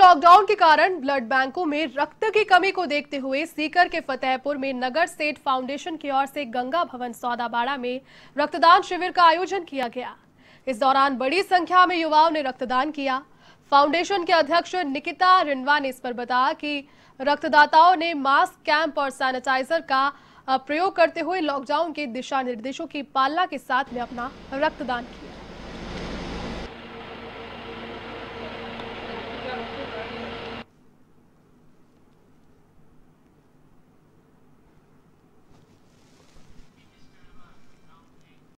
lockdown के कारण blood बैंकों में रक्त की कमी को देखते हुए सीकर के फतेहपुर में नगर सेठ फाउंडेशन की ओर से गंगा भवन सौदाबाड़ा में रक्तदान शिविर का आयोजन किया गया इस दौरान बड़ी संख्या में युवाओं ने रक्तदान किया फाउंडेशन के अध्यक्ष निकिता रिनवा ने इस पर बताया कि रक्तदाताओं ने मास्क कैंप और सैनिटाइजर का प्रयोग करते हुए लॉकडाउन के दिशा निर्देशों की पालना के साथ में अपना रक्तदान किया